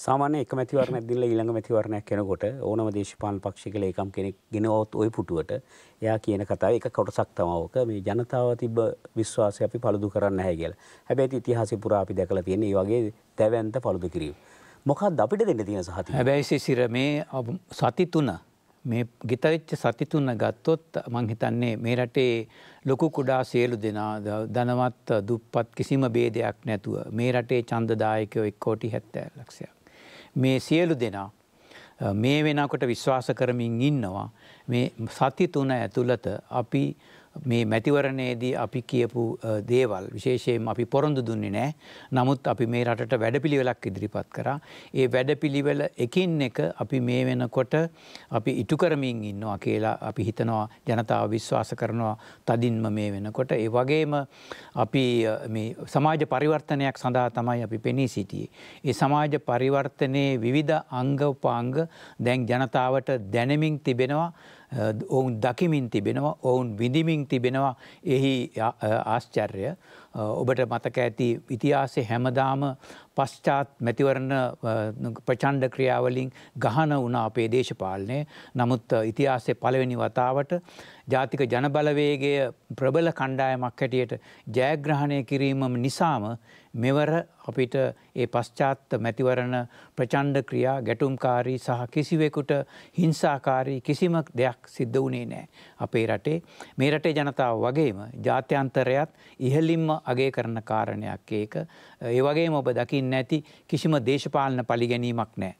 සාමාන්‍ය එක මැතිවරණයක් දිනලා ඊළඟ මැතිවරණයක් යනකොට ඕනම දේශපාලන පක්ෂිකල ඒකම් කෙනෙක් ගෙනවොත් ওই පුටුවට එයා කියන කතාව එක කොටසක් තමයි ඕක මේ ජනතාව තිබ්බ විශ්වාසය අපි පළුදු කරන්නේ නැහැ කියලා. හැබැයි ඉතිහාසය පුරා අපි දැකලා තියෙන මේ වගේ දැවැන්ත පළුදු කිරීම. මොකක්ද අපිට දෙන්න තියෙන සහතික? හැබැයි සිසිර මේ සති තුන මේ ගිතවෙච්ච සති තුන ගත්තොත් මං හිතන්නේ මේ රටේ ලොකු කුඩා සියලු දෙනා ධනවත් දුප්පත් කිසිම ભેදයක් නැතුව මේ රටේ ඡන්දදායකයෝ 1 කෝටි 70 ලක්ෂයක් මේ සියලු දෙනා මේ වෙනකොට විශ්වාස කරමින් ඉන්නවා මේ සති තුන ඇතුළත අපි මේ මැතිවරණයේදී අපි කියපු දේවල් විශේෂයෙන් අපි පොරොන්දු දුන්නේ නෑ නමුත් අපි මේ රටට වැඩපිළිවෙලක් ඉදිරිපත් කරා ඒ වැඩපිළිවෙල එකින් එක අපි මේ වෙනකොට අපි ඉටු කරමින් ඉන්නවා කියලා අපි හිතනවා ජනතාව විශ්වාස කරනවා තදින්ම මේ වෙනකොට ඒ වගේම අපි සමාජ පරිවර්තනයක් සඳහා තමයි අපි පෙනී සිටියේ. ඒ සමාජ පරිවර්තනයේ විවිධ අංගපාංග දැන් ජනතාවට දැනමින් තිබෙනවා ඔවුන් දකිමින් තිබෙනවා ඔවුන් විඳමින් තුලින් තිබෙනවා එහි ආශ්චර්ය ඔබට මතක ඇති ඉතිහාසේ හැමදාම පශ්චාත් මැතිවරණ ප්‍රචණ්ඩ ක්‍රියාවලින් ගහන වුණ අපේ දේශපාලනය නමුත් ඉතිහාසේ පළවෙනි වතාවට ජාතික ජනබලවේගය ප්‍රබල කණ්ඩායමක් හැටියට ජයග්‍රහණය කිරීම නිසාම මෙවර අපිට ඒ පශ්චාත් මැතිවරණ ප්‍රචණ්ඩ ක්‍රියා ගැටුම්කාරී සහ කිසිවෙකුට හිංසාකාරී කිසිම දෙයක් සිද්ධ වුණේ නෑ. අපේ රටේ මේ රටේ ජනතාව වගේම ජාත්‍යන්තරයත් ඉහලින්ම අගේ කරන කාරණයක් ඒක ඒ වගේම ඔබ දකි දකින්න ඇති කිසිම දේශපාලන පලිගැනීමක් නෑ.